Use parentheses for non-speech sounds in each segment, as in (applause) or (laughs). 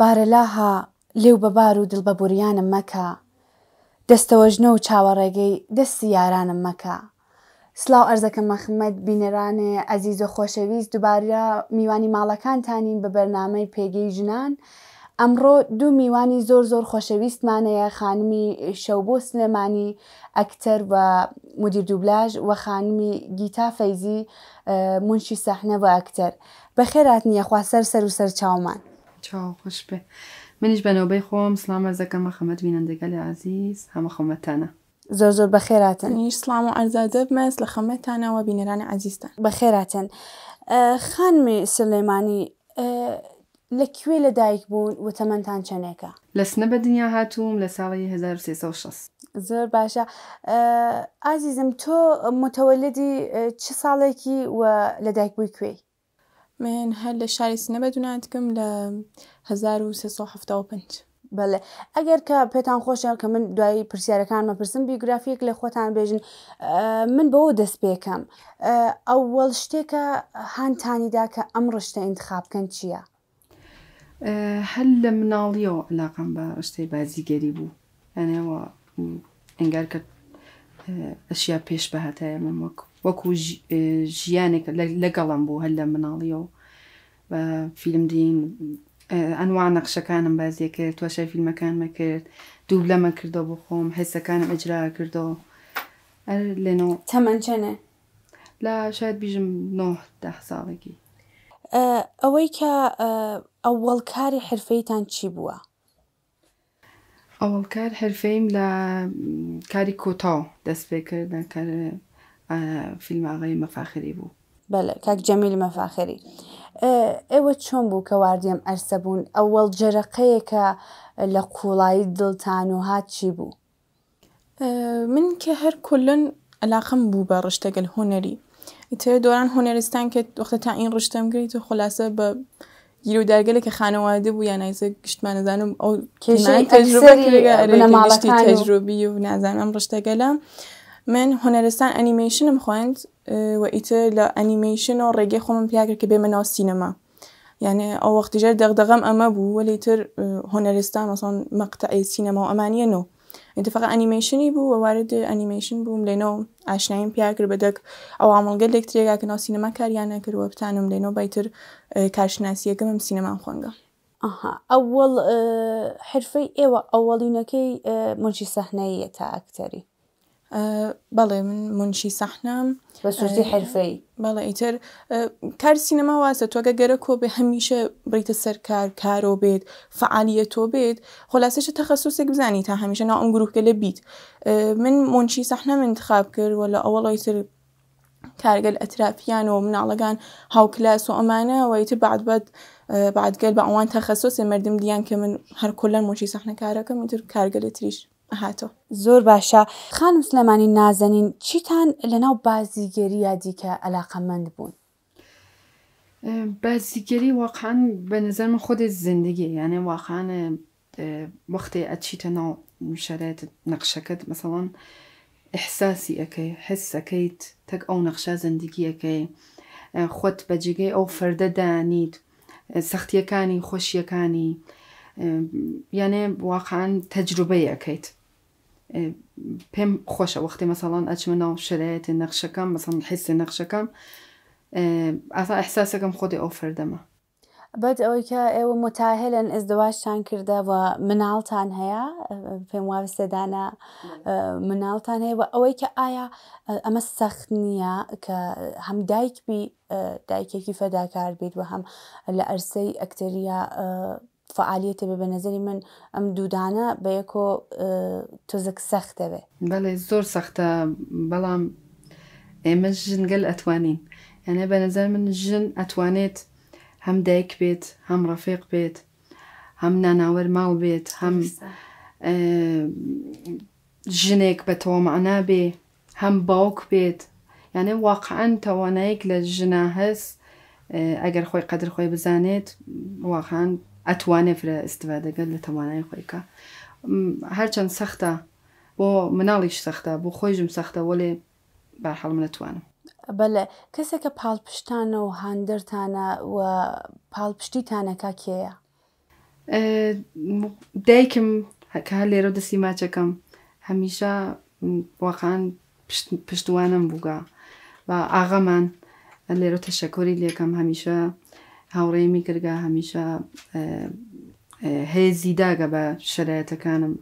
بارەلاها لێو بەبار و دڵبەبوریانم مەکە دەستەوەژنە و چاوەڕێگەی دەستی یارانم مەکە سلااو ئەرزەکە مەخمەد بینێرانێ ئەزیزە خۆشەویست دووبارە میوانی ماڵەکانتانین بە بەرنامەی پێگەی ژنان ئەمڕۆ دوو میوانی زۆر زۆر خۆشەویستمانەیە خانمی شەوبۆ سلێمانی ئەکتەر و مدیر دوبلاژ و خانمی گیتا فەیزی منشی سەحنە بە ئەکتەر بەخێرات نییە خواسەر سەر و سەر چاومان. چاو خوش به منیش به نوبه خوام. سلام کم خمد بینندگل عزیز خمت خۆمەتانە زور زور بخیراتن. منیش سلام و مز مەس و و بینەرانی عزیز تان خانمی خانم سلیمانی لکوی دایک بون و تمنتان چەنێکە که؟ لسنه به دنیا هاتوم لە 1360. زور زۆر عزیزم تو متولدی چه ساڵێکی و لدائک دایک کوی من هەر لە شاری سنەبە دوناتکەم لە 1970 بەڵێ ئەگەر کە پێتان خۆشە کە من دوایی پرسیارەکان مەپرسم بیگرافیک لە خۆتان بێژن من بەەوە دەست پێکەم ئەوەڵ شتێکە هاانتانیدا کە ئەم ڕشتە انتخاب بکەن چییە؟ هەل لە مناڵیەوە علاقام بە ڕشتەی بازیگەری بوو ئەنەوە ئەنگار کە ئەشیا پێش بە هاتایە من وەکو وەکو ژیانێک آه، لەگەڵم بوو هەل لە مناڵیەوە فیلم دین ئەنوان آه، نەقشەکانم بازیە کرد توەشە فیلمەکانمە کرد دوو لەمە کردەوە بۆ خۆم حێسەکانم ئەجرا کردەوە أه، لێنەوە تەمەچەنە لە شاید بیژم ده ساڵێکی ئەوەی کە ئەوەڵ کاری تان چی بوا؟ اول کار هەرفەیم لا کاری کۆتاو دەست پێ کار في ئاغای مفاخري بو بلا كاك جميل مفاخري اه چۆن چون بو واردێم ئەرسە بوون ئەوەڵ جەرەقەیەکە لە قوڵایی دڵتان و هات چی بوو اه، من کە هەر کلن ئەلاقم بوو بە ڕشتەگەل هوەری ئیتر دوران هوەرستان کرد وەختە تا ئین ڕشتم گریت و خلاصە بە گیرو دەرگەلێکە خانەواده بوو یان نایزە گشتمان نزانم ئەو کێژەی تەجروبەکەگە گشتی تجربی و نزنم نازانم ڕشتەگەلە من هنرستان انیمیشن خوند اه، و ایتر لانیمیشن و رگه خومم پیاگر که بیمنا سینما یعنی او وقتی جر دغدغم اما بو ولی تر اه، هنرستان مثلا مقطع سینما و امانیه نو انت فقط انیمیشنی بو و وارد انیمیشن بوم لینو عشنایم پیاگر بدک او عمل قد لك تريقا كنا سينما كاريانا كر وبتانم لينو بايتر كارشناسية اه، قمم سينما خوانقا اها اول حرفي ايوا اولينكي منشي صحنيه تا اکتری بله من منشی صحنام بە حرفی حرفی بەڵێ ئیتر کار سینەما تو تۆگە گەرە کۆ بێ هەمیشە بریتە سەر کار کارۆ بێت فعالیە تۆ بێت خلاصش تەخصوسێک تا همیشه نا اون گرروپکە بیت من منشی صحنام انتخاب کرد اول لە کارگل تر کارگەل من و مناڵەکان هاوکلاس و و ایتر بعد بعد بعدگەل بە ئەوان تەخصوسێ مردم دیان که من هەر کلەن مچی سەحنە کارەکەم تر کارگل تریش حتی زۆر نازنین خانم تن لناو بازیگری یادی که علاقه مند بون بازیگری واقعا به نظر من خود زندگی یعنی واقعا وقتی اچی ناو نقشه کد مثلا احساسی نقشه زندگی اکی خود بجگه او فرده دانید سختی فەردە دانیت کانی یعنی واقعا تجربه اکیت پێم خۆشە وەختی مەسەڵان ئەچمە ناو شرایەتی نەخشەکەم مەسەڵ حیسی نەخشەکەم ئاسا ئەحساسەکەم خۆی ئۆفردەمە بەد ئەوەی کە ئێوە متاهلن ئەزدەواشتان کردەوە مناڵتان هەیە پێم وابستێدانە مناڵتان هەیە ئەوەی کە ئایا ئەمە سەخت نییە کە هەم دایکبی دایکێکی فەداکار بیت و هەم لە ئەرسەی ئەکتەریا فعالیت به نظری من ئەم دوودانە بە یەکۆ اه، تۆزێک سەختە بێ بەڵێ زۆر سەختە بەڵام ئێمە ژنگەل اتوانین یعنی به نظر من ژن ئەتوانێت هەم دایک هم رفیق بیت هم ناناور مال بیت هم اه، جنیک به تو تۆمەعنا بی هم باوک بیت یعنی واقعا توانایی که لجنه هست اه، اگر خوی قدر خوی بزنید واقعا ئەتوانێ فرە استفادەگەن لە تەمانای خۆیکە هەرچەند سەختە بۆ مناڵیش سەختە بۆ خۆیژم سەختەوە لێ بەحڵ نەتوانم بەڵێ کەسێکە پاڵپشتانە و هاندرتانە و پاڵپشتیتانەکە کێیە دایکم هەکە لێرە دەسی ماچەکەم هەمیشە وەقان پشتوانم بووگا و ئاغەمان لێرە تەشەکۆری لێکم هەمیشە هاوڕێمی گرگا هەمیشە هێزی داگە بە شرایەتەکانم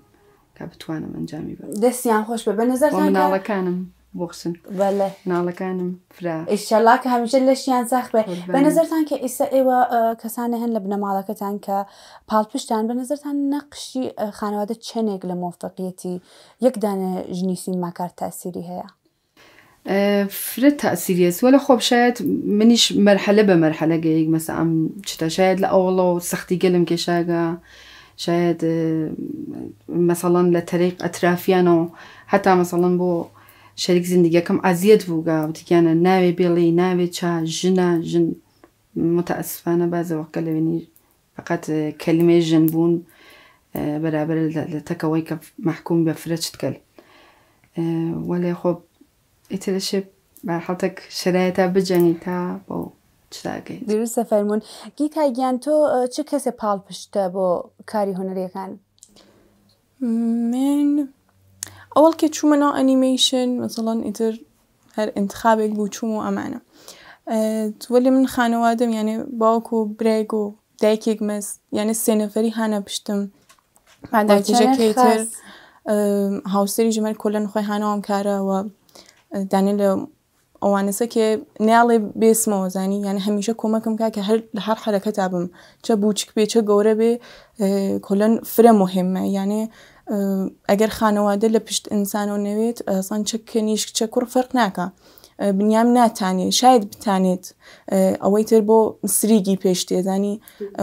کە بتوانم ئەنجامی بە دەستیان خۆش بە بە نظر مناڵەکانم بخسن بەێ ناڵەکانم فرا ئیشەلاکە هەمیشە لەشیان ساخت بێ بە نظرتان کە ئیسا ئێوە کەسانە هەن لە بنەماڵەکەتان کە پاڵپشتان بە نظرتان نەقشی خانەوادە چنێک لە مۆفقەتی یەکدانە ژنی سینماکار تاسیری هەیە فرتها سيريس ولا خوب شاید منیش مرحله به مرحله گیگ مثلا چتا شاید لأولو سختی گلم کشاگا شاید اه، مثلا لطريق اطرافیانو حتی مثلا بو شریک زندگیەکەم ئازیەت بووگا وتیانە ناوێ بێڵێ ناوێ چا ژنا ژن متاسفانە بازەوەکە لەوێنی فقط اه، کەلیمێ ژن بوون اه، بەرابەر لە تەکەوەی کە محکوم بە فرە چتکەل وەڵێ خۆب ایتلشه حالتک شرایط بجنگی تا با چلاگی درست فرمون گی که گیان تو چه کسی پال پشته با کاری هنری کن؟ من اول که چون منا انیمیشن مثلا ایتر هر انتخابی بو چو و امانه ولی من خانوادم یعنی باکو برگو دیکیگ مز یعنی سینفری هنه پشتم هاوستری کتر هاوسری ژمەر هنه هم کاره و دانی لە ئەوانەسە کێ نیاڵێ بێسمەوە زانی یان هەمیشە کۆمەکەم کا کە هەر لە هەر حرەکە تابم چە بوچک پێ چە گەورە بێ کۆلەن فرە مهمە یانێ ئەگەر خانەوادە لە پشت ئینسانەوە نەوێت سان چەکە نیشک چە کوڕ فەرق ناکە. بنیام ناتانی شاید بتانێت ئەوەی تر بۆ مسریگی پێش تێزانی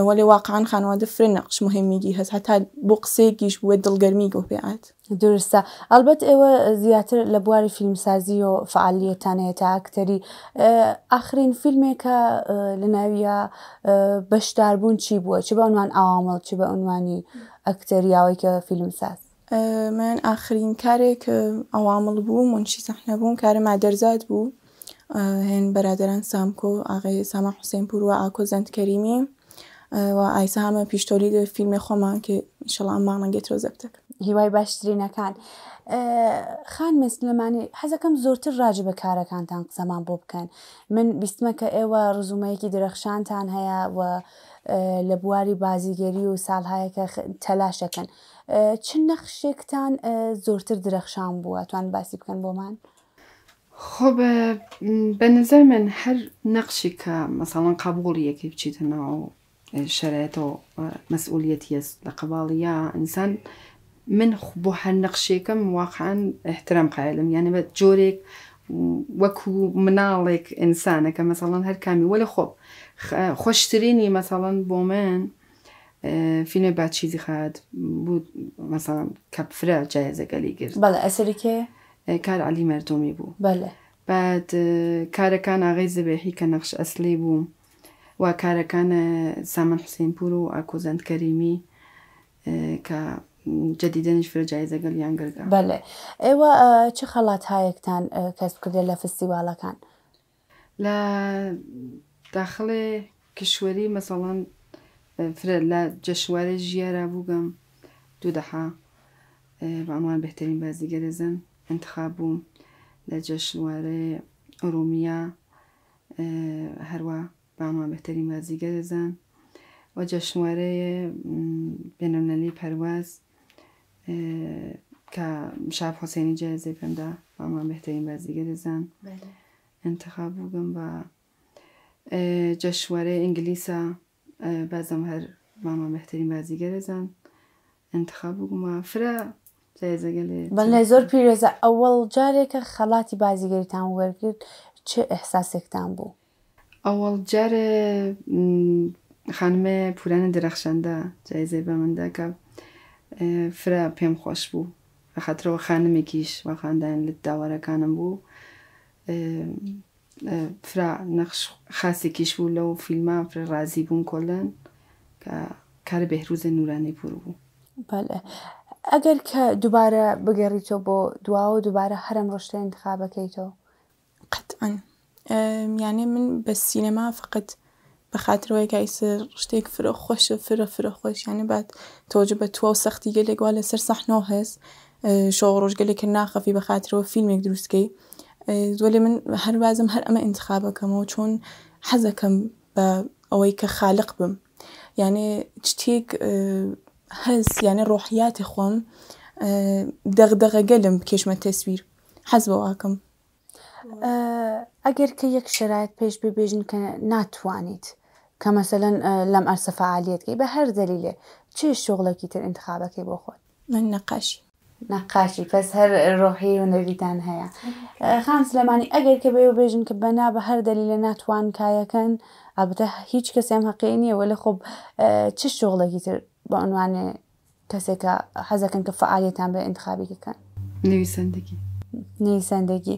وە لێ واقعان خانواده فرە نەقش مهمیگی هەست هەتا بۆ قسێکیش بێت دڵگەرمی گۆ پێات درستە ئەلبەت ئێوە زیاتر لە بواری فیلمسازی و فعالیتان هەیە تا ئاکتەری ئاخرین فیلمێکە لەناویە بەشداربوون چی بووە چی بە عنوان ئاوامەڵ چی بە عنوانی ئەکتەریاوەی کە فیلمساز من ئاخرین کارێک ئەوامڵ بوو منشی سەحنە بووم کارە مادەرزاد بوو هێن بەرادران سامکۆ ئاغی ساما حوسێن پور و ئاکۆ زەندکەریمی و ئایسا هەمە پیشتۆلی دە فیلمی خۆمان کە شڵاممان گێتەوە زەبتەک هیوای باشترینەکان خان مەسلمانی حەزەکەم زۆرتر ڕاج بە کارەکانتان قسەمان بۆ بکەن من بیستمە کە ئێوە ڕزومەیەکی درەخشانتان هەیە و لە بواری بازیگەری و ساڵهایەکە تەلاشەکەن چ نەخشێکتان زورتر درخشان بوده توان باسی با من؟ خب به نظر من هەر مثلا کە مەساڵان قبولی یەکی شرایط و مسئولیتی است لقبال یا انسان، من هر نقشی نەخشێکم واقعا احترام قائلم. یعنی بە جۆرێک وەکو مناڵێک ئینسانەکە مثلا هەر کامی ولی خب، خوشترینی مثلا بۆ من فیلم بعد چیزی خواهد بود مثلا کپفره جایزه گلی گرد بله اثری که کار علی مردمی بود بله بعد کارکان آقای زبیحی که نقش اصلی بود و کارکان سامن حسین پورو و اکوزند کریمی که جدیدنش فر جایزه گل بله و چه خلات هایکتان کسب کرده لفستیوالا کان لا داخل کشوری مثلا فرە جشنواره دو ژیارابووگەم دوودەها بەمان بهترین بازیگر زن انتخاب لجشوار ارومیا هروا رومیا هروا بهترین بازیگر زن و جەشوارەیە پرواز پرواز که شاب حسيني جێزێ پێمدا بامان بهترین بازیگر زن انتخاب بووگەم و جەشوارە بەزم هەر ماما بەهترین بازیگەرەزان انتخاب بگوما فرە بەن لە زۆر پیرێزە ئەوەڵ جارێکە خەڵاتی بازیگەریتان وەرگرت چه ئەحساسێکتان بوو ئەوەڵ جارێ خانمێ پورانە درەخشەندە جایزێ بە مندەکە فرە پێم خۆش بوو بەخەترەوە خانمێکیش وەخاندان لە داوارەکانم بوو فرا نقش خاصی کش و فیلم فرا رازی بون کلن که کار بهروز نورانی پرو بو بله اگر که دوباره بگری تو با دعا و دوباره هرم رشته انتخاب کی تو قطعا یعنی من به سینما فقط به خاطر وای که رشته فرا خوش فرا فرا خوش یعنی بعد توجه به تو و سختی گلی گوال سر صحنه هست و روش گلی که به خاطر و فیلم یک درست کی زۆری من هر بازم هەر وازم هەر ئەمە چون چۆن کم با اوی که خالق بم یعنی یعنی یانێ شتێک هەز یانە بکشم خۆم حز با آکم اگر که یک شرایط پیش ببیجن که نتوانید که مثلا لم کە مەسەەن که به هر هەر چه چێ شغڵێکی تر انتخابەکەی بۆ خۆت من نقاشی نەقاشی پس هەر ڕۆحی و نەویتان هەیە خان سلمانی ئەگەر کە بێ و بێژن کە بەنا بە هەر دەلی لە ناتوان کایەکەن ئابتە هیچ کەسێم حەقی نییەوە لە خۆب چ شغڵێکی تر بە عنوانێ کەسێکە حەزەکەن کە فعالەتان بە انتخابیەکەن نویسەندگی نویسەندگی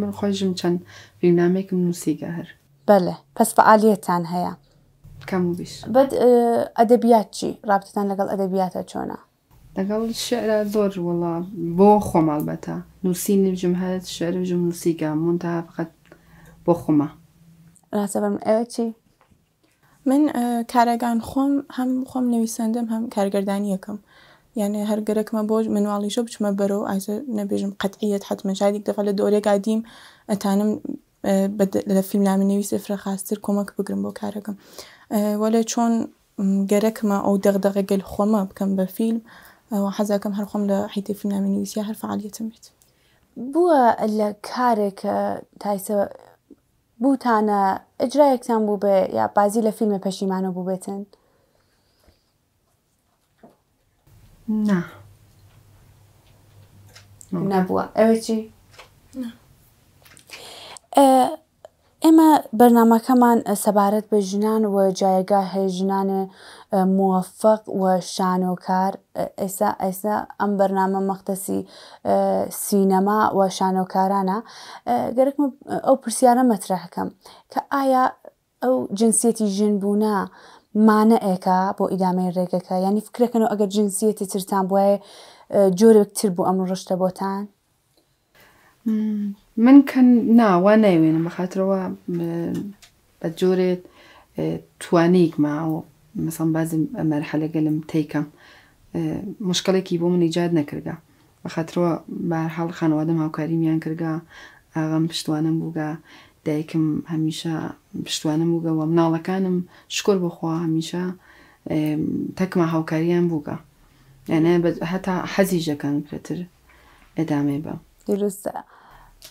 من خۆشم چەند فیلمنامێکم نووسیگە هەر بەلێ پس فعالەتان هەیە کەم بیش بەد ئەدەبیات چی ڕابتان لەگەڵ ئەدەبیاتە چۆنا لەگەڵ شعرە زۆر وڵا بۆ خۆمەڵبەتە نووسی نوژم هەت شعرژم نووسیگە منتە فقط بۆ خۆمە ڕاستەم ئەوە چی؟ من کارەگان خۆم هەم خۆم نویسەندەم هەم کارگردانیەکەم. یعنی هەرگەرەکمە بۆش منواڵیشە بچمە بەرە و ئازە نەبێژم قەتعیت حتممە شادێک دەفە لە دۆرێگا دیم ئەتانم لە فیلم نامنەوی سفرە خاستر کۆمەک بگرم بۆ کارەکەم وەلێ چۆن گەرەکمە ئەو دەغدەغە گەل خۆمە بکەم بە فیلم وحزا فينا من خۆم هر فعالية تمت بو الكارك آه، تايسا بو تانا اجرا تایسە بو بي يا بازي لفيلم بازی لە بو بيتن نا نا بو اوه چي نا آه، ئێمە بەرنمەکەمان سەبارەت بە ژنان و جایگا هێژنانێ موفق و شانۆکار ئێسا ئێسا ئەم بەرنامە مەختەسی سینەما و شانۆکارانە گەرەکمە ئەو پرسیارە مەترەکەم کە ئایا ئەو جنسێتی ژن بوونا. مانەئێکە بۆ ئیدامەی ڕێگەکە ینی فکرەکەنەوە ئەگەر جنسیەتی ترتان بواە جۆرێکتر بوو ئەم ڕشتە بۆتان من کە ناوە نایوێنم بەخاترەوە بە جۆرێت توانیکماوە مەسان بازم مەرحە لەگەلم تیکەم مشکلێکی بۆ من ایجاد نەکردگا بەخاترەوە بارحاڵ خانەوادەم هاوکاریمیان کردگا ئاغم پشتوانم بووگا دایکم هەمیشە پشتوانم بووگەوە مناڵەکانم شکر بخوا هەمیشە تەکمە هاوکاریان بووگە یانە هەتا حەزیژەکان پرتر ئەدامێ بە درستە.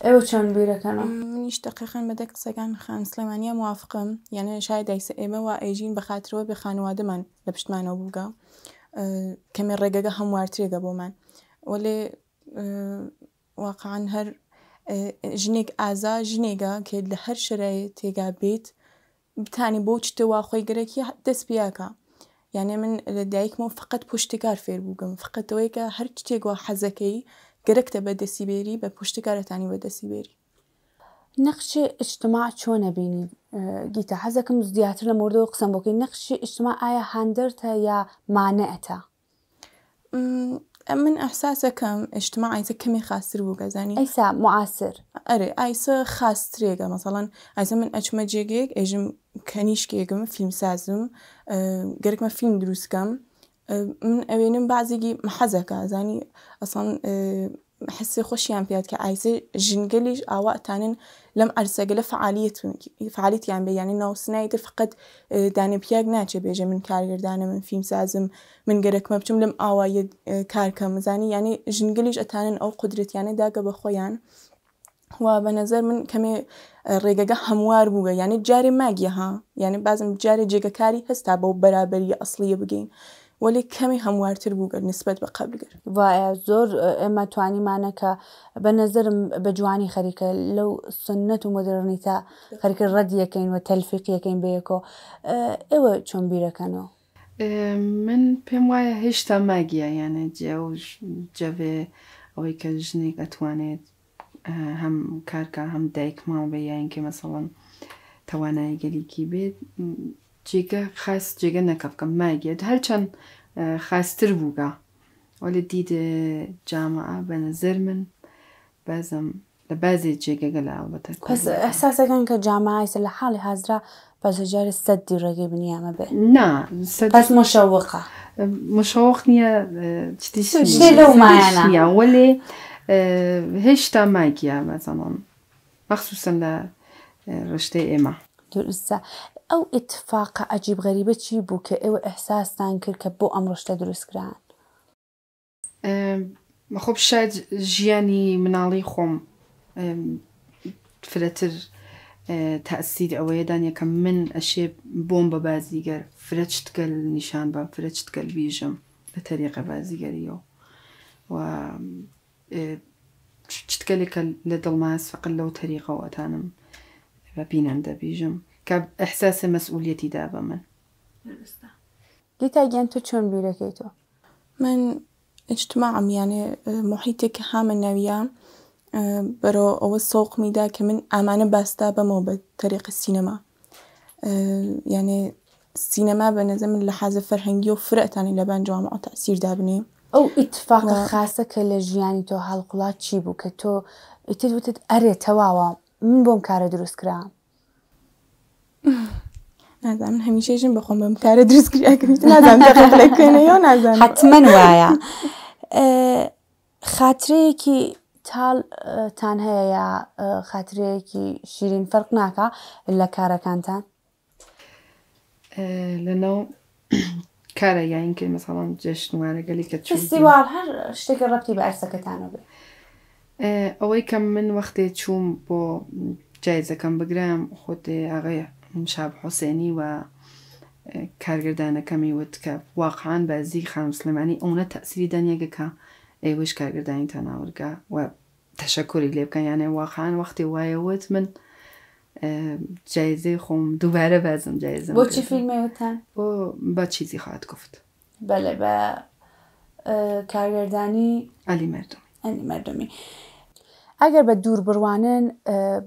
ئێوە چۆن بیرەکەنە منیش دقیقەن بەدە قسەکان خان سلێمانیا موافقم یعنی شای دایسە ئێمە و ئەیژین بە خااترەوە بێ خانوادەمان لە پشتمانەوە بووگە کەمێ ڕێگەگە هەموارترێگە بۆمان وەێ واقعان هەر ژنێک ئازا ژنێگە کێ لە هەر شرای تێگا بێت بتانی بۆ چتەوا خۆی گرێکی دەست پیاکە یانێ من لە دایکمەوە فقط پشتێکار فێر بووگم فقط ئەوەیکە هەر شتێک وە حەزەکەی گەرەکتە بە دەسیبێری بە پشتکارەتانی بە دەسیبێری نەخشی ئشتما چۆن نەبینی گیتە حەزەکەم زیاتر لە مردەوە قسەم بۆکەی نەخشی ئشتما ئایا هەندەرتە یا مانەئەتە من ئەحساسەکەم ئشتما ئایزە کەمی خاستر بوو گەزانی ئەیسا معاسر ئەرێ ئایسە خاسترێگە مەسەڵەن ئایزە من ئەچمە جێگێک ئێژم کەنیشکێگم فیلمسازم گەرکمە فیلم دروستکەم من بعضی گی محزه که زنی اصلا اه، حسی پیاد که عیسی جنگلیش پێات تانن ئایسە عرصه گل فعالیت فعالیت یعنی یعنی بەیانی ناوسنایتر فقط پیاد نه چه بێژە من کارگردانە من فیلم سازم من گرک گەرەکمە بچم لەم ئاوایە اه، کارکە مزانی ینی ژنگلیش ئەتانن ئەو قدرتیانە داگە بە خۆیان و به نظر من کمی اه، ڕێگەگە هموار بووە یعنی جاری مگیه ها یعنی جاری جارێ جێگەکاری هەستا با برابری اصلی بگەین. وەلی کەمی هەموارتر بووگە نسبت بە قبلگر وایە زۆر ئێمە توانیمانەکە بە نظرم بە جوانی خەریکە لەو سنت و مدرنیتا خەرکە ڕەدیەکەین و تەلفیقیەکەین بەیەکۆ ئێوە چۆن بیرەکەنەوە من پێم وایە هێشتا ماگیە یانە جێ و جەوێ ئەوەی کە ژنێک ئەتوانێت هەم کارکە هەم دایک ماوە بە یانکە مەسەڵن توانای گەریکی بێت جگه خەس جێگە نەکەفکەم ماگێت هەرچەند خستر بوگا ولی دید جامعه به نظر من بەزم لە بازی جێگەگە لە کنید پس ئەحساسەکەن کە جامعایسە را حاڵی حازرا بەزجار سەدی ڕێگەی بنیامە بێ نا پس مشەوقە مشەوق نیه شتیشتێ لەو مایانە وەێ هێشتا ماگیە بەزەمان مەخصوسن در رشته ایما درسته او اتفاق عجیب غریبه چی که او احساس تان کرد کە بۆ ئەمڕۆشتە دروستکران خۆب شاید ژیانی مناڵی خۆم فرەتر تاسیر ئەوەیە یکم من با بازیگر بە کل نشان با بە کل بیجم به طریق بازیگری و چتگەلێکە لە دڵماس فقل لەو تەریقەوەتانم بە دا بیجم احساس مسئولیتی دارم دیتا تو چون بیره که تو من اجتماعم یعنی محیطی که همه نویم برای او سوق میده که من امان بسته به ما به طریق سینما یعنی سینما به نظر من لحاظ فرهنگی و فرق تانی لبن جامعه او اتفاق خاصه که لجیانی تو حلقلات چی بو که تو اتدوتت اره تواوا من بوم کار درست کرام نازانم هەمیشەژم بخۆم بەم کارە دروستکرراکردیت نازانڵێنەوە نازان حتممەن وایە (laughs) خاترەیەکی تاڵتان هەیە یا خاترەیەکی شیرین فەرق ناکە لە کارەکانتان لەناو (coughs) کارە یاین کرد مەساڵان جشنوانە گەلی کە چوار هەر شتێکە ڕەتی بە ئەرسەکەتانە بێت ئەوەی کە من وەختێ چووم بۆ جایزەکەم بگرم خۆتێ ئاغەیە شاب حسینی و کارگردانەکەمی واقعا کە واقعان مسلمانی خام سلمانی ئەوە تەسیری که ایوش کارگردانی تناورگا و لیب لێ یعنی واقعا وقتی وەختی ود من جایزه خوم دوباره بازم جایزم چی فیلمەوەتان با با چیزی خواهد گفت بله با کارگردانی علی مردمی علی مردمی ئەگەر بە دوور بڕوانن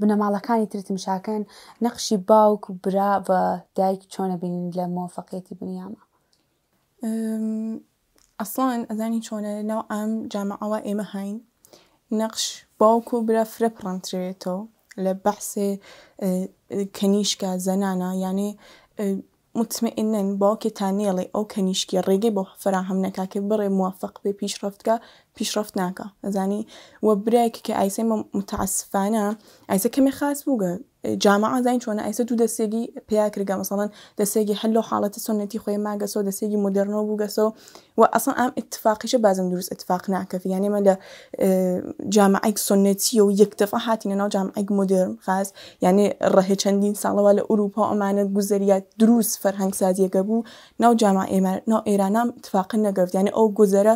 بنەماڵەکانی ترتمشاکەن نەخشی باوک و برا بە دایک چۆنە بینین لە مۆفەقەتی بنیامە ئەسڵان ئەزانی چۆنە ناو ئەم جامعەوە ئێمە هاین نەقش باوک و برا فرە پڕانترێتەوە لە بەحسێ کەنیشکە زەنانە یانێ متمئنن که تا نێڵێ او کەنیشکی ڕێگەی با فراهم نەکا که بڕێ موافق پیشرفت که پیشرفت ناکە و و که که ئایسێمە متعصفانه ایسه که خاص بوگه جامعه زاین چۆنە ئەیسە دوو دەسێگی پیاکرگە مەسەڵەن دەسێگی حالت حاڵەتی سنەتی خۆی ماگەسۆ دەسێگی مدررنەوە بووگەسەوە و ئەسان ئام اتفاقیشە بازم دروس اتفاق ناکەفی یعنی مە لە جامعەك سنەتی و یەکتەفە هاتیە ناو جامعەك مدررم خاز یعنی ڕەهێ چەندین ساڵەوە اروپا ئوروپا ئەمانەت دروس دروست فەرهەنگ سازیەکە بوو نو جامع ناو اتفاق اتفاق نەگەفت یعنی ئەو گوزەرە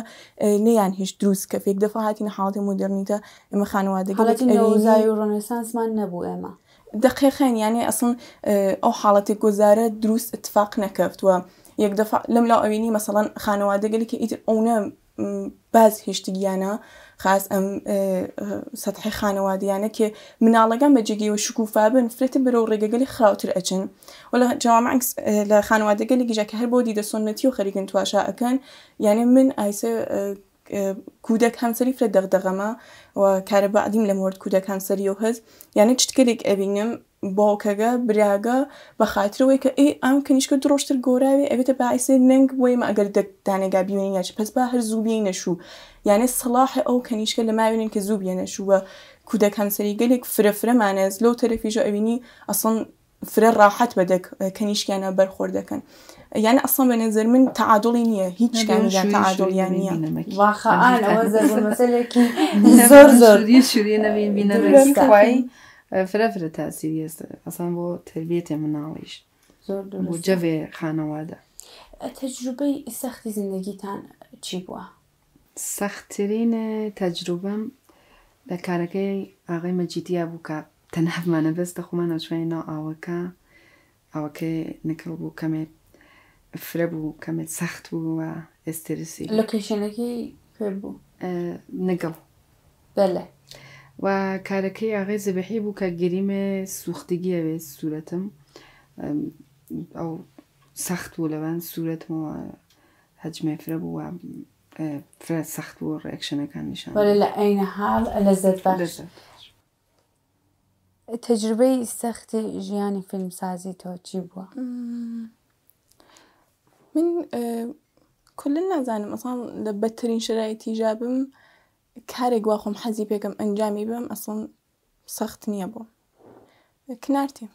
نەیان هيش دروس كفيك دفعاتي هاتیە حاڵی مدررنیتە ئمە حالة زای و من نبو ئێمە. دقيقين يعني اصلا آه، أو حاڵەتی گۆزارە دروس اتفاق و يك دفع لم لا ئەوینی مەسەڵەن خانەوادەگەلێکی ئیتر ئەوە باز هێشتگییانە خاس ئەم آه، سەحی خانەوادیانە کێ مناڵەکان بەجێگەیەوە شکوفا بن فرێتە بەرەو ڕێگەگەلی خراوتر ئەچن و لە جاوامانکس آه، لە خانوادەگەلی گژاکە هەر بۆ دی دەسۆنەتی و خەریکن تواشا ئەەکەن يعني من ئایسە کودک همسری فره لە و کارە بعدیم لە کودک همسری و هز یعنی چ کلێک ئەبینم باوکەگە براگە که خااتەوەی کە ئەی ئەم کنیشکە درۆشتر گۆراوی ئەوێتە باعیسی ننگ بۆیم ئەگەر دەدانێگا بینینە پس با هر زوو نشو یعنی که ئەو کنیشکە لە و کە زوو بێنەشووە کودەکان سەری گەلێک از لەو تەرەفیژە ئەوینی ئەسڵ فرە ڕاحەت بەدەک کنیشکیانە بەرخۆر دەکەن یعنی اصلا به نظر من تعادلی نیه هیچ کمی تعادلی یعنی نیه واقعا اون مثلا که زور زور خوای فره فره تأثیری است اصلا با تربیت مناویش زور با جو خانواده تجربه سخت زندگیتان چی سخت سختترین تجربه کارکه لە کارەکەی ئاغی که تنه کە بست خوما نشوه اینا آوکه آوکه نکەڵ بو کمی فره بو کمی سخت بو و استرسی. لە کێشەنەکەی فره بو؟ نگل بله. و کارکی آقای زبحی که گریم سوختگی زەبحی صورتم او سخت بو سوورەتم صورتم و حجم فره بو و فره سخت بو سەخت بوو نشان ولی لعین حال لذت بخش تجربه سخت جیانی فیلم فیلمسازی تو چی بود؟ من کلا آه، نازانم مثلا لبترين شرايتي جابم کارێک واخۆم حەزی پێکەم ئەنجامی بم سخت نيابو كنارتي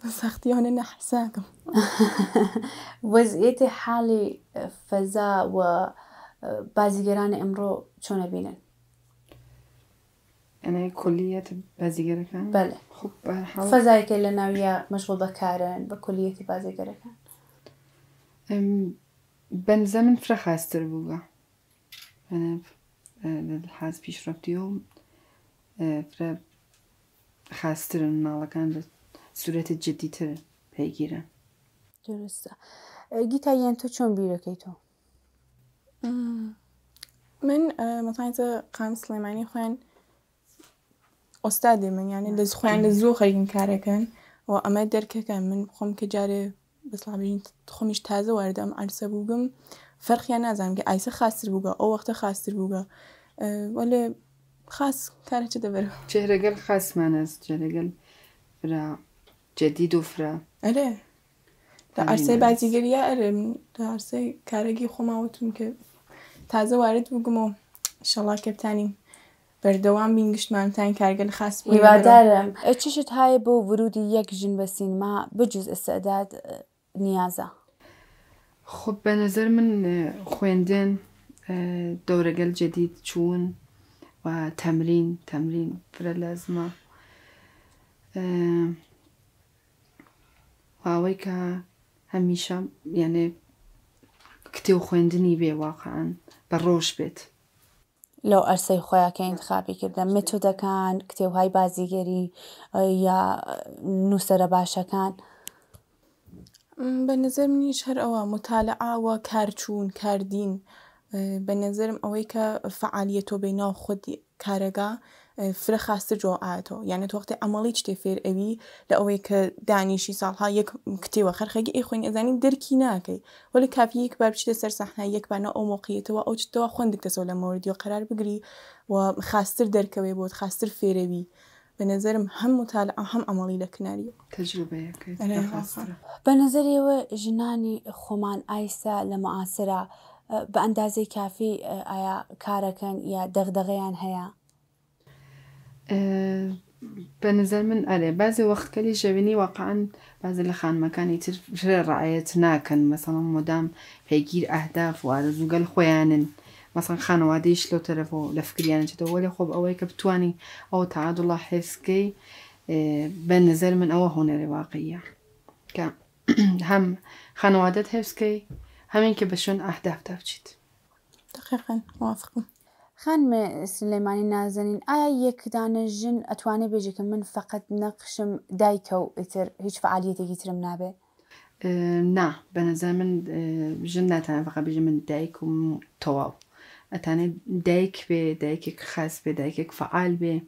بۆ کنارتیم انا حساكم وەزیێتی حالي فزا و آه، بازیگەرانی ئەمڕۆ چۆنە بینن ئەنای يعني کلیەت بازیگەرەکان فزايك اللي ناوية مشغول بكارن بكلية کلیەتی بازیگەرەکان زمن من فرە خاستر بووە حاز رفتی و خاسترن ماڵەکان بە پیگیرم جددیتر گیتا درستە تو تۆ چۆن که تو؟ من مەتانێتە قام سلیمانی خوێن استادی من. یعنی خۆیان لە زۆ خیلی کارەکەن و درکه کن من بخوام که جاره... بەسڵابین تخمیش تازه واردم ئارسە بووگم فرقی نزم که ئایسە خاستر بووگە او وقت خاستر بووگە ولی خاص گل خاص من از چهره گل فرا جدید و فرا ئەرێ ئارسای بازیگەریە ئەرێ ئارسای کارەگی خۆماوتتون که تازه وارد و انشالله بووگمەوە شەڵا کەپتانیم بەردەوام تن کارگەل خاص هیوادارم چشت های بو ورودی یک جن به سینما بجز استعداد نیازە خب بە نظر من خوێندن دەورەگەل جدید چوون و تەمرین تەمرین فرە لەزمە ئەوەی کە هەمیشە یانێ کتێ و خوێندنی بێ واقعان بە ڕۆژ بێت لەو ئەرسەی خۆیانکە انتخابی کردە متودەکان کتێوهای بازیگەری یا نووسرە باشەکان بە نظر منیش هەر ئەوە متالعاوە کارچوون کاردین بە نظرم ئەوەی کە فعالیە تۆ بەی ناو خودی کارەگا فرە خاستە جۆ ئاتۆ یانە تۆختی ئەمەڵی شتێ فێر ئەوی لە ئەوەی کە دانیشی ساڵها یەک کتێوە خەرخەگی ئەی خوێن ئەزانی دەرکی ناکەی وەل کافی یەک بار بچتە سەر سەحنا یەک بانە ئەو مۆقیەتەوە ئەو چتەوە خوندێک دەسەوە لە مۆردیۆ قرار بگری و خاستر دەرکەوێ بۆت خاستر فێرەوی به هم هەم مطالعه هەم ئەمەڵی لە کناری كيف نظرەوە ژنانی خۆمان ئایسا لە مەعاسرە بە ئەندازەی کافی ئایا کارەکەن یا دەغدەغەیان هەیە بە نظر من ئەرێ كلي جبيني واقعا بعض باز لە خانمەکانی تر ڕعەت ناکەن مثلا مدام پێگیر ئەهداف وارە زوگەل خۆیانن. مثلا خانوادەی شلۆ تەرەفۆ لە يعني چێتەوە وەلی خۆب ئەوەی کە بتانی ئەو تعادوڵە حێزکەی اه، بە نظر من ئەوە هۆنەرێ واقعە کە (clears throat) هەم خانوادەت هێزکەی هەمین کە بە شوێن دقيقا موافقا خان موافقم سليماني نازنين نازەنین ئایا یەکدانە ژن ئەتوانێ بێژێکە من فقط نقشم دايكو إتر هيج هیچ فعالیتێکی ترم نابێ اه، نا بەنەزە من ژن اه، ناتانە فقط بژ من دایک و دیگه دایک به دایک خاص به دایک فعال بی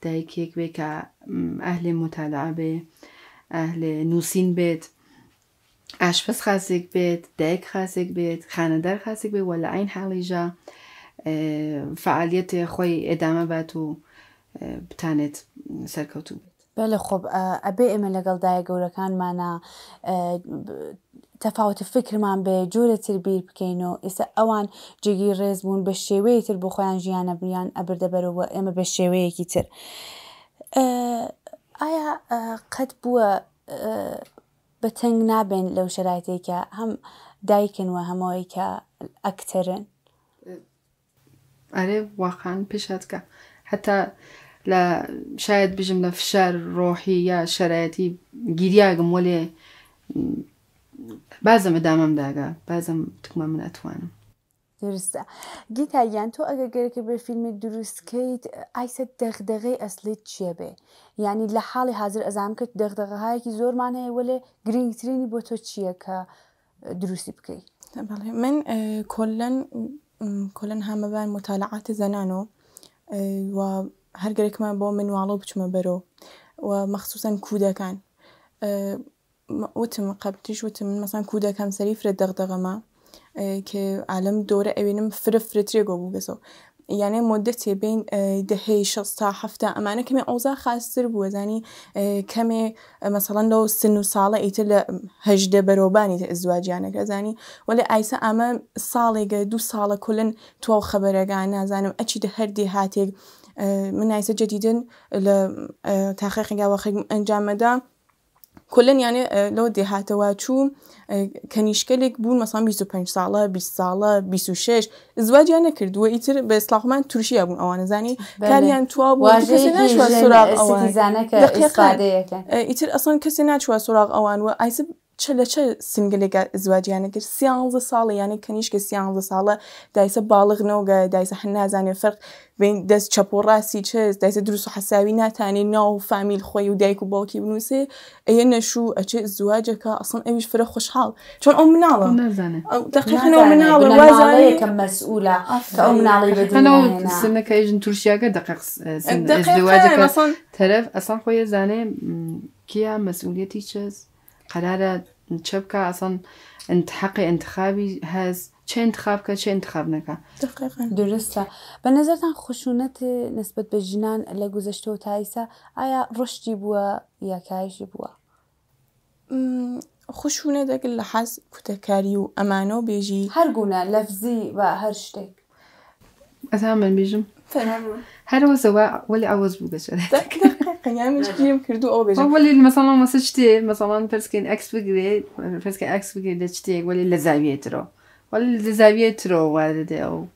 به که اهل مطالعه به، اهل نوسین بید اشپس خاصیک بید دیک خاصیک بید خاندر خاصیک بید ولی این حالی جا فعالیت خوی ادامه و بتانید سرکوتو بید بله خب امیل اگل لەگەڵ رکان معنی تەفاوتە فکرمان بێ جۆرە تر بیر بکەینەوە ئێستا ئەوان جێگی ڕێز بوون بە شێوەیە تر بۆ خۆیان ژیانە بریان ئەبردەبەرەوە ئێمە بە شێوەیەکی تر ئایا قەت بووە بە تەنگ نابێن لەو شرایەتێکە هەم دایکنوە هەمەوەی کە ئەکتەرن ئەرێ واخان پێشاتکە هەتا لە شاید بژم لە فشار ڕۆحی یا شرایەتی گیریاگم وەلێ بازم ئەدامەم داگا بازم تکمە من ئەتوانم درستە گیتا یان تۆ ئەگە گەرەکە بێ فیلمێک دروستکەیت ئایسە دەغدەغی ئەسلیت چیە بێ ینی لە حاڵی حاضر ئەزام کرد دەغدەغەهایەکی زۆرمان هەیە وەلێ گرنگترینی بۆ تۆ چییە کە دروستی بکەیت من کۆلەن کۆلەن هەمەبان متالعاتی زەنان و هەرگەرێکمە بۆ منواڵۆ بچمە بەرەوە و مەخصوسن کودەکان وتم قبتیش وتم مثلا کوودەکەم سەری فرە ما کە عالم دۆرە ئەوێنم فرە فرەترێ گۆ بوو گەسەوە یانە یعنی مدەتێ بین دهەیە شەست تا هەفتا ئەمانە کەمێ ئەوزا خاستر بووە یعنی، مثلا کمی مثلا لەو سن و ساڵە ئیتر لە هەژدە بەرۆبانی زنی ولی وەلە اما ئەمە دو دوو ساڵە تو خبره خەبەرەگان نازانم یعنی ئەچی دە هەردی هاتێک من نایسە جدیدن لە تاخیقیگاوە انجام مدام کلا یعنی دی دێهاتەوا چوو کنیشکلی بون مثلا 25 ساله 20 ساله 26 زواجیان نەکردووە ئیتر بە ئسلاخمان تووشیا بوون ئەوانە زانی کاریان توا بووواژێ ایتر اصلا کەسێ ناچوە سراغ ئەوان و ئایسب چه لە چه سنگلێکە زواجیانەگر سیانزە ساڵی یانی کنیشکە سیانزە ساڵە دایسە باڵغنەوەگە دایسا هەن نازانێ فرق بین دەست چەپۆڕاستی چست دایسا دروست و حساوی ناتانێ ناو فامیل خوی و دایک و باوکی بنووسێ ئەیە نەشوو ئەچێ زواجەکە ئەسن ئەویش فرە خوشحاڵ چۆن ئەو مناڵە دقیقەوە مناڵە وازانەکە مەسئولە ئەو مناڵی سنەکەژن تورشیاگە دقیق زواجەکە ترف اصلا خوی زانێ کیا مەسئولیەتی چست قرارە چ اصلا انت حقي انتخابي هاز چه انتخاب کە چه انتخاب نەکە درستە بە نظرتان خشونەت نسبت بە ژنان لە گوزشتەوە تایسا ئایا ڕشتی بووە یاکایشی بووە خوشونە دەگل لە حەز کوتەکاری و ئەمانەوە بێژی هەرگوونە لەفزی بە هەر شتێک ئەسا من بێژم تمام هر هو سوا ولی عوض بوده شده (laughs) دقیقا يعني یعنی چیم کردو او بجه ولي مثلا ما سجتي مثلا پرسکن اکس بگیری پرسکن اکس بگیری چتی ولی لزاویه ترو ولي لزاویه ترو وارده او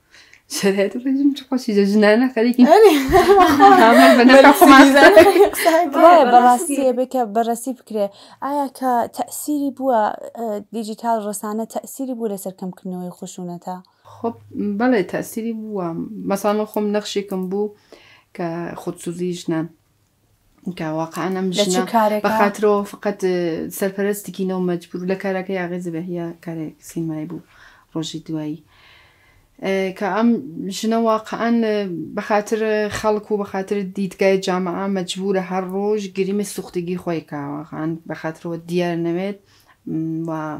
شده تو بجم چه خوشی جا جنانه خری که همه بنا خماسته براستی بکه براسی بکره بوا آه، ديجيتال رسانه تأثيري بوا لسر كم كنوي خشونتا خب بله تأثیری هم. مثلا خب که بوو کە خودسوزیش واقعا کە واقعانم بخاطر فقط لکره که لە که یاغێز بەهە یا سینمای بو ڕۆژی دوایی کە ئەم ژنە واقعا بخاطر خلق و جامعه مجبور هر روش گریم سختگی خواهی که واقعا بخاطر و دیار نمید و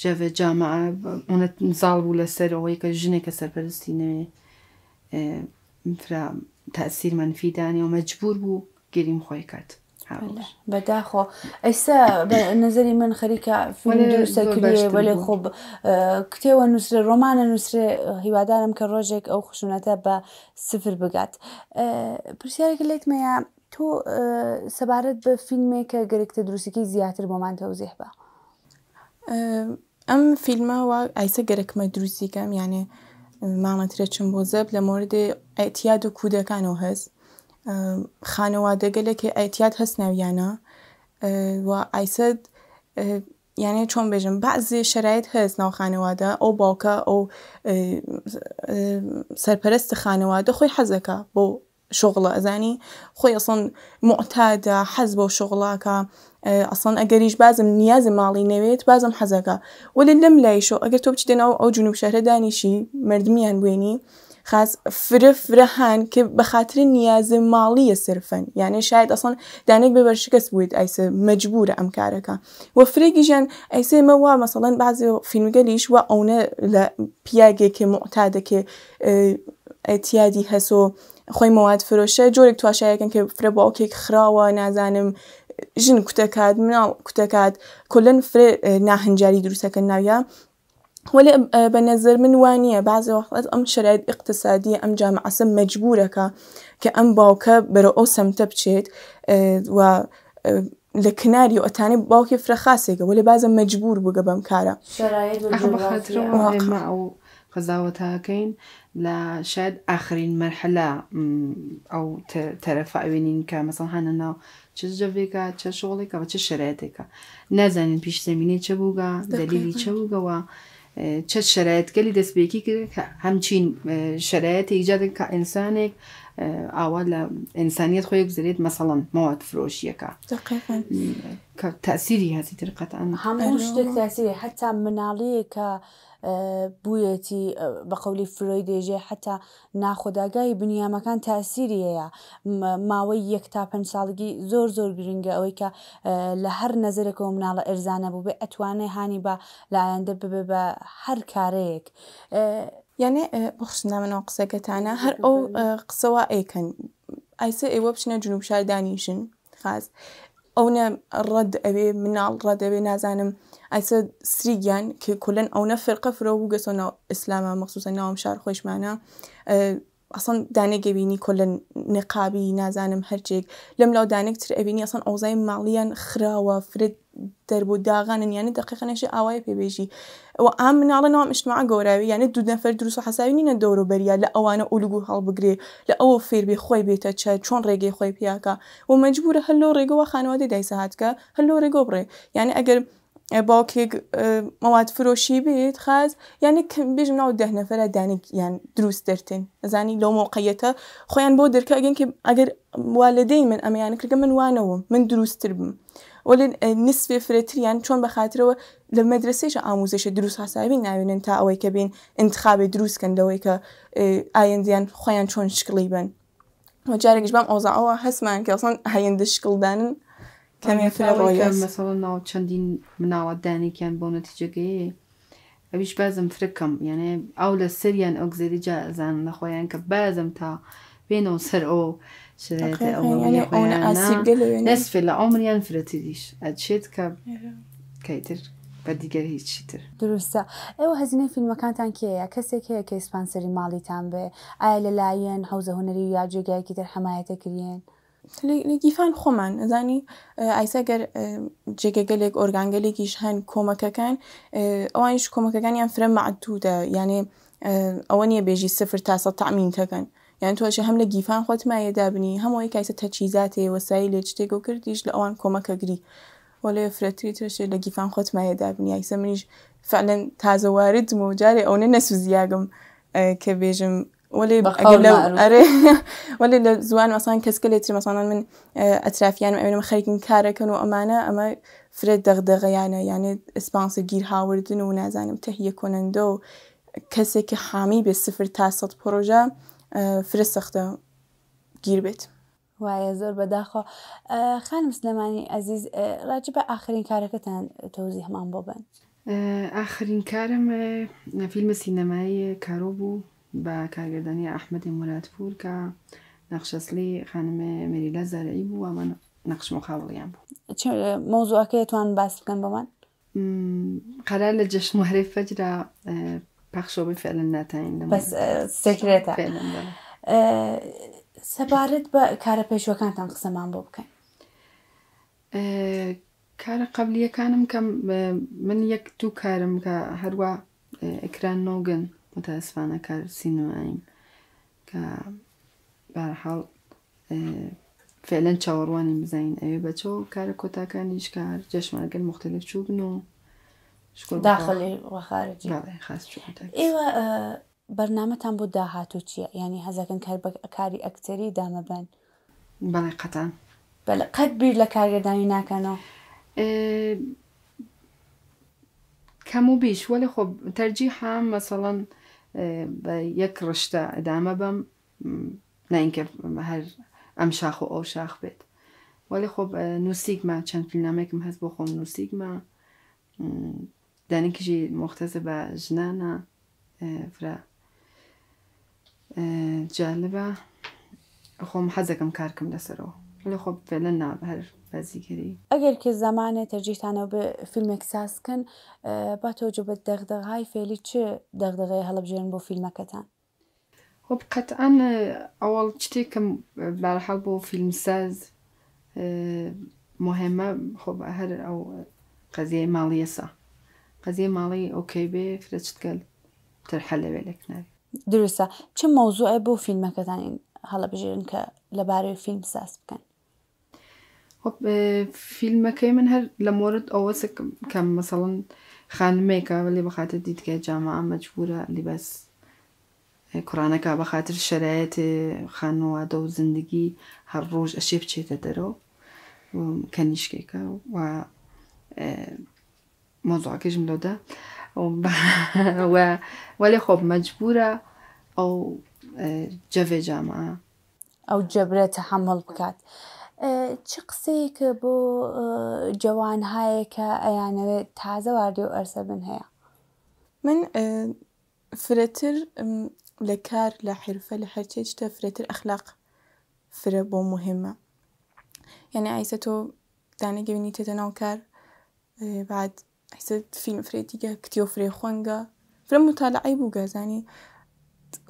جەە جامەونەت مزاڵ بوو لەسەر ئەوەی کە ژنێکە سەرپەرستی نوێ تاسیر منفیدانی و مەجبور بوو گریم خۆی کرد بەداخۆ ئەیسا نظری من خەریکە فیلمسەکرێوەێ خۆب کتێوە نووسرە ڕۆمانە نووسێ هیوادارم کە ڕۆژێک ئەو خشونەتە بە سفر بگات پرسیارێک لێتمەیە تۆ سەبارەت بە فیلمێک کە گەرێکتە دروستێکی زیاتر بۆمان تەوزێح بە ئەم فیلمەوە ئایسە گەرەکمە دروستی کەم یانێ یعنی چم بۆ زەب لە مۆردی ئەتیاد و کودەکانەوە هەست خانەوادەگەلێکی ئەتیاد هەست ناویانە و ئایسەد یعنی چون بێژم بعضی شرایط هەست ناو خانواده ئەو باوکە ئەو سەرپەرستی خانەوادە خۆی حەزەکە بۆ شغله زانی خوي أصلا معتادة حەز بۆ اه، أصلا ئەسان بازم نياز مالي نويت بازم حزاكا ولی لەم لایشۆ توبش تۆ أو, أو جنوب شهر دانیشی مردمیان وێنی خاص فرە فرەهان کە بەخاطر نیازە ماڵیە صرفن یعنی شاید ئەسان دانێک بە بەرشکەس بوویت ئەیسە مەجبورە ئەم کارەکە و فرێکی ژیان ئەیسێمە وا مەسەڵەن بعضی فینگەلیش وە ئەوە لە پیاگێکی معتادەکێ اه، ئەتیادی هسو خوی خۆی مەواد فرۆشە جۆرێک تواشایەکەن کە فرە بۆ ئەو کێک خراوە نازانم ژن کتکاد مناو کوتەکات کلن فرێ اه، درست کن نویا ولی به اه، نظر من وانیه بعضی وقت ام شرایط اقتصادی ام ئەم جامعسە مجبورەکە که ئەم باوکە بەرە بر سەمتە تبچید اه، و لکناری کناری و ئەتانی باوکی فرەخاسێکە ولی بعضی مجبور شرایط و کارە قضاوتها لا شاد اخرين مرحله او ترفع وينين كمثلا هننا چه جویکا چه شغلیکا و چه شرایطیکا نزنین پیش زمینه چه بوگا دلیلی چه بوگا و چه شرایط قلی دست بیکی که همچین شرایط ایجاد که انسانک اول اه، انسانیت خوی گذارید مثلا مواد فروشی که دقیقا که تأثیری هستی در قطعا همون شده تأثیری حتی منالی که بویەتی بەقولی فرۆی دێژێ حتا ناخۆداگای بنیامەکان تاسیری هەیە ماوەی یەک تا پێ ساڵگی زۆر زۆر گرنگە ئەوەی کە لە هەر نەزرێکەوە مناڵە ئەرزانە بوو بێ ئەتوانێ هاانی بە لایەندە ببێ بە هەر کارەیەک. یانێ بخشنا منەوە قسەکەتانە هەر ئەو قسەوە ئەیکەن ئایسە ئێوە بچنە جنوب شار دانیشن خاز ئەوە ڕەت ئەوێ مناڵ ڕەت ئەوێ نازانم ئایسە سریگیان که کلەن ئەوە فرقە فرقه و گەسۆ ناو مخصوصا مەخصوسە ناوم شار اصلا دانه دانێگەبینی کلن نقابی نازانم هەرچێک لەم لاو دانێکتر ئەبینی اصلا ئەوزای ماڵیان خراوە فرد دەربوو داغانن یانە یعنی دقیقەنەشی ئاوای پێبێژی و ئام مناڵە ناوام شتماع گوراوی یانە یعنی دو نفر دروست و حساوی دورو بریا لە ئەوانە حال بگری لە فیر بی خۆی بێتە چه چۆن ڕێگەی خۆی پیاکە و مەجبورە هەلۆ ڕێگەوە خانەوە دەدای سەهاتکە هلو اگر بڕێ یعنی اگر باوکێک مەوات فرۆشی بێت خاز یعنی بێژم ناو ده نەفرە دانێک یان دروست دەرتن زانی لەو موقعەتە خۆیان بۆ دەرکەگەن کە ئەگەر والدەی من ئەمەیان کردگە من وانەوە من دروستتر بم وە نسفێ فرەتریان چۆن بەخاترەوە لە مەدرسێشە ئاموزشە دروست هاساوی ناوێنن تا ئەوەی کە بین انتخابێ دروستکەن لەوەی کە ئاەندیان خۆیان چۆن شکڵی بن. جارێکش بام ئۆزا ئەوە هەسمان کەسان هەیەندە شکڵدانن مثلا ناو چندین مناو دانی کان بو گیه اویش بازم فرکم یعنی او سریان اگزیری جا زن نخواین که بازم تا بینو سر او شرایط اولی خواهیان نصف لعمریان دیش ادشید که کیتر و دیگر هیچ چیتر درسته او هزینه فیلمەکانتان کێیە کەسێک هەیە کە سپانسەری ماڵیتان بێ ئایا لەلایەن حوزە هوەری یا که در حمایت کردێن زنی گیفان خۆمان ئەزانی ئایسا گەر هن ئۆرگانگەلێکیش کن، کۆمەکەکان ئەوانش کن فرە معدوودە یانێ یعنی نییە بێژی سفر تاسە تعمینتەکەن یان یعنی توەشە هەم لە گیفان خود دابنی دبنی کایسە که وەسایی تجهیزات وسایل و کردیش گری ولی کۆمەکەگری تو اشه ترشێ خود ما یه دابنی ایسا منیش فعلەن تازەوارد و جارێ ئەوە نەسوزیاگم که بیجم ولی اگر لو آره (laughs) ولی لو زوان مثلا کس کلیتی مثلا من اطرافیان یعنی امینم خیلی کار کن و امانه اما فرد دغدغه یعنی یعنی اسپانسر گیر هاوردن و نزنم تهیه کننده و کسی که حامی به صفر تا صد پروژه فرد سخته گیر وای زور بده بداخو خانم سلمانی عزیز، راجع به آخرین که تۆزی توضیح بۆ آخرین آخرین کارم فیلم سینمایی کارو بود. با کارگردانی احمد مرادپور که کە اصلی خانم مریلا من بوو ئەمە نقش مخاوڵیان بوو که باس بکن با من قرار پخش لە فعلا فەجرا بس سکرت ناتین سکرێتە با بە کارە پێشوەکانتان قسەمان بۆ کار قبلی کنم کم من یک تو کارم هر هەروە اکران نوگن متاسفانه کار این کە بەرحاڵ فعلا چهاروانی بزین ئەوێ بچو و کارە کۆتاکانیش کار جەشمارگەل مختلف نو داخلی و بله، تام بود ده بۆ یعنی یعنی هزاکن کار کاری بن بله، قطعا بله، قد بیر لکاری کارگەدانی نکنو کمو و بیش ولی خب ترجیح هم مثلا به یک رشته ادامه بم نه اینکه هر امشاخ و ئەو شاخ بێت ولی خوب نووسیگمە چند هست بخوام بۆ خۆم نووسیگمە مختص به جنه نه فرا حزکم کار کم دسته رو، ولی خب فعلا نه هر که زمان ترجیح تانو به فیلم اکساس کن، با توجه به فیلی چه دغدغه های چ دەغدەغی با فیلم فیلمەکەتان خب اول قەتعاان که شتێکم بەرحەڵ بۆ ساز مهمە خب هەر ئەو مالی قضیه مالی ماڵی به بێ گل ترحله لەوێ لەکناری درسته. چه فیلم بۆ فیلمەکەتان هەڵەبژێن که لبرای فیلم ساز بکن؟ خب اه، في المكان من هر لمورد اوس كم مثلا خان ميكا اللي بخاطر خانمێکە لێ بەخاتە دیتکە جامعە مەجبورە لیبەس کوڕانەکە بە خاطر اه، شرایەتی خانوادە و زندگی هەر ڕۆژ ئەشێ بچێتە دەرەوە کەنیشکێکە و موضوع مۆزوعکەژم و اه، وەێ (laughs) خب مجبوره او جوه جامعه او جبره تحمل بکات. چ قسەیەکە بۆ اه، جوانهایەکە ئەیانەوێت تازەواردی و ئەرسە بن هەیە من اه، فرتر لە لحرفه لە حرفە لە هەرچێتتە فرەتر ئەخلاق فرە بۆ مهمە یعنی ئایسە تۆ دانەگەوینی تێتە ناو اه، بعد ئەیسە فیلم فرێتیگە کتیۆ فرێ خوۆنگە فرە متالعی بوو گەزانی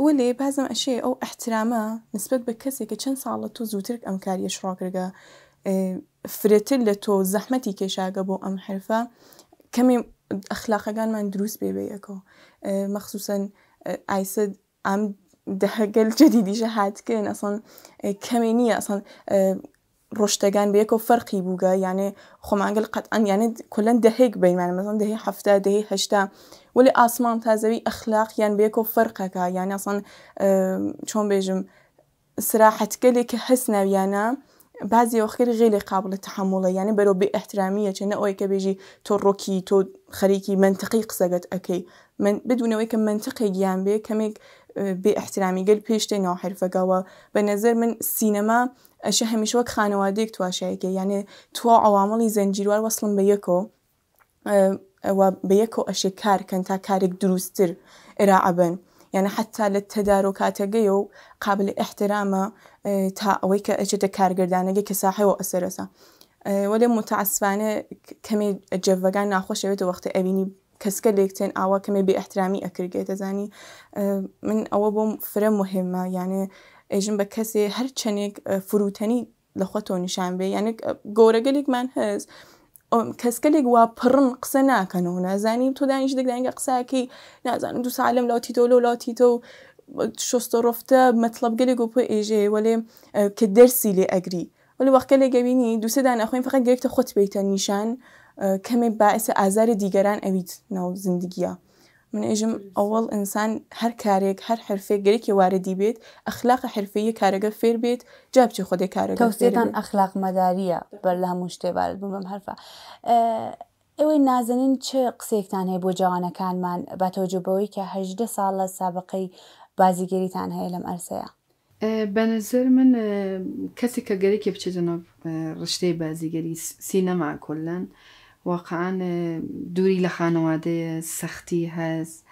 ولی بەزم ئەشێ أو احترامه نسبت بە کەسێکە چەند ساڵە تۆ زووترک ئەم کاریە شڕاکرگە آه، فرێتر لە تۆ زەحمەتی کێشاگە بۆ ئەم حرفە کەمی ئەخلاقەکانمان دروست بێبەیەکەوە آه، مەخصوسن ئایسد آه، ئەم دەهەگەل جدی دیژە هاتکەن ئەسان کەمی نییە أصلا روشتگان به یک فرقی بوده یعنی خم خب انگل قطعا یعنی کلا دهیک بین یعنی مثلا دهی هفته دهی هشته ولی آسمان تازوی اخلاق یعنی به یک فرقه که یعنی اصلا چون بیجم سراحت کلی که حس نویانه بعضی آخر غیر قابل تحمله یعنی برو به احترامیه چه نه اوی که بیجی تو روکی تو خریکی منطقی قصه اکی من بدون اوی که منطقی گیان کمیک بێ ئەحترامی گەل پێشتی ناوحرفەکەەوە بە نظر من سینەما ئەشە هەمیش وەک خانەوادێک تواشایەکە یانێ توا ئەوامەڵی زەنجیروار وەسڵم بە یەکۆ ئەوە بە یەکۆ ئەشێ کارکەن تا کارێک دروستتر ئێراعبن. یعنی حتا لە تەدارۆکاتەگەی و قابل ئەحترامە تا ئەوەی کە ئەچێتە کارگردانەگە کە ساحەوە ئەسەرسا. وەێ متعسفانە کەمی جەڤگان ناخۆشەوێت وەختی ئەبینی کەس گەلێکتێن ئاوا کەمێ بێ ئەحترامی ئەکرگێتە زانی من ئەوە بۆم فرە مهمە یانێ یعنی ئێژم بە کەسێ هەر چەندێک فروتەنی لەخوا تۆ نیشان بێ یانێک یعنی گۆرەگەلێکمان هەز. کەسکەلێک وا پڕن قسە ناکەنەوە نازانیم تۆ دانیش دەگدانگە قساکەی نازانم دو سالم لاتی تۆ لە لاتی تۆ شۆستۆڕفتە مەطلب گەلێک و پۆ ئێژێ کە دەرسی لێ ئەگری وەلی وەختکە لێ گەبینی دوسێ دانەخۆین فقط گەێکتە خۆت بیتە نیشان کەمێک باعسە ئازاری دیگەران ئەویت ناو زیندگیە من ئێژم ئەوڵ ئینسان هەر کارێک هەر حرفێ گەرێکی واردی بێت ئەخلاق حرفەیە کارگە فێر بێت جابچێ خودی کارەکەوسێتان ئەخلاق مەداریە بەر لە هەموو شتێبار بم هەرفە. ئەوەی نازنین چ قسێکتان هەیە بۆ جوانەکانمان بەتەوجبەوەی کە هەدە ساڵ لە سابقەی بازیگەریتان هەیە لەم ئەرسەیە بەنظر من کەسێک کە گەرێکی بچێتەوە ڕشتەی بازیگەری سینەما کلن. واقعا دوری لخانواده سختی هست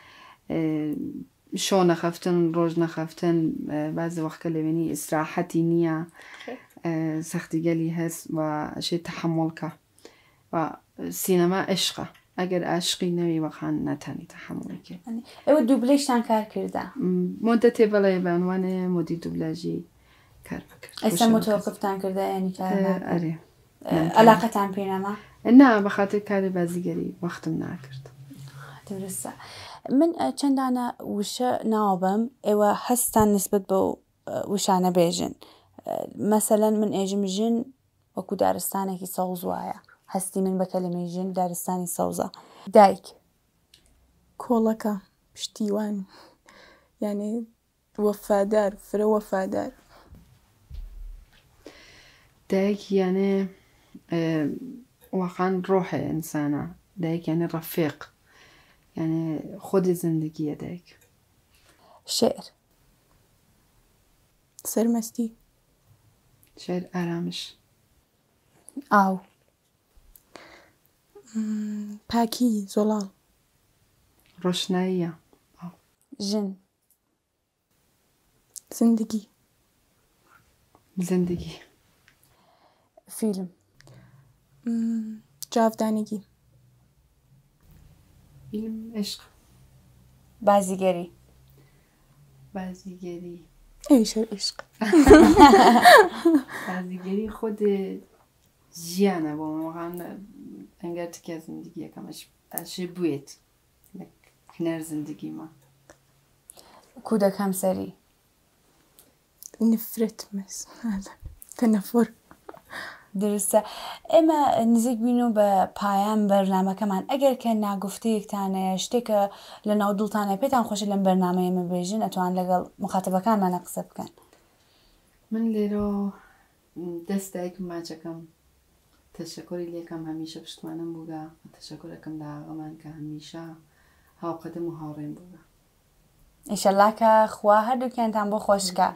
شو نخفتن روز نخفتن بعض وقت لبینی استراحتی نیا سختی گلی هست و شی تحمل که و سینما عشقه اگر عشقی نمی واقعا نتانی تحمل که او دوبلیش تن کار کرده مدت بلای به عنوان مدیر دوبلاژی کار بکرد اصلا متوقف تن کرده یعنی کار علاقتان پێناما نا بەخاطر کار بازیگەری وەختم نکرد درسته من چەندانە وشە نابم ئێوە هەستان نسبت به وشانە بێژن مثلا من ئێژم ژن وەکو دارستانێکی سەوز وایە هەستی من بە کەلمی ژن دارستانی سەوزە دایک کۆڵەکە پشتیوان یعنی وەفادار فرە وەفادار دایک یعنی واقعا روح انسانه دایک یعنی رفیق یعنی خود زندگی دایک شعر سرمستی شعر آرامش او پاکی زلال روشنایی جن زندگی زندگی فیلم جاودانگی فیلم عشق بازیگری بازیگری ایش عشق (laughs) بازیگری خود زیانه با من انگار تکی از زندگی یکمش اشه بوید کنار زندگی ما کودک همسری نفرت مثلا تنفر درستە ئێمە نزیک بین و بە پایان بەرنمەکەمان ئەگەر کە ناگفتەیەکتانەیە شتێکە لە ناو دڵتانە پێتان خۆشە لەم بەرنمەیە مەبێژین ئەتوان لەگەڵ مخاتەبەکانمانە قسە بکەن من لێرۆ دەستدایک ماچەکەم تەشەکۆری لێکم هەمیشە پشتوانم بووگە تەشەکۆرەکەم داغەمان کە هەمیشە هاوقەدەم و هاوڕێن بووگە ئیشەلاکە خوا هەردووکیانتان بۆ خۆشکە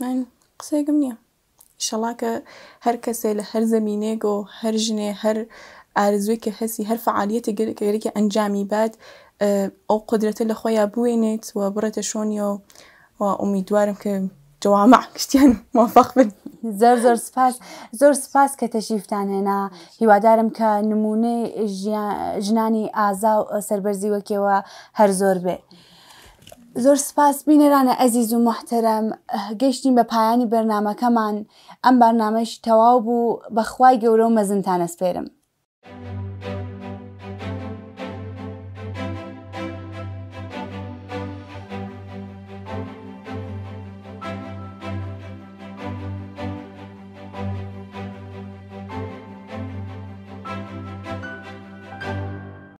من قسێگم نییە شلا که هر کسی، هر زمینه گو، هر هەر هر هەر که حسی، هر هەر فعالیەتی که انجامی بات او قدرت لخوایا بوینیت بوێنێت و بڕێتە شونیو و امیدوارم که جوامع کشتیان (laughs) موفق بن زۆر زۆر سپاس زۆر سپاس کە تەشیفتانێنا هیوادارم که نمونه ژنانی اعزا و که و هر زور به. زۆر سپاس بینران عزیز و محترم گشتیم به پایانی من ئەم بارنامەش تەواو بوو بەخوای گەورە و مەزنتانە سپێرم.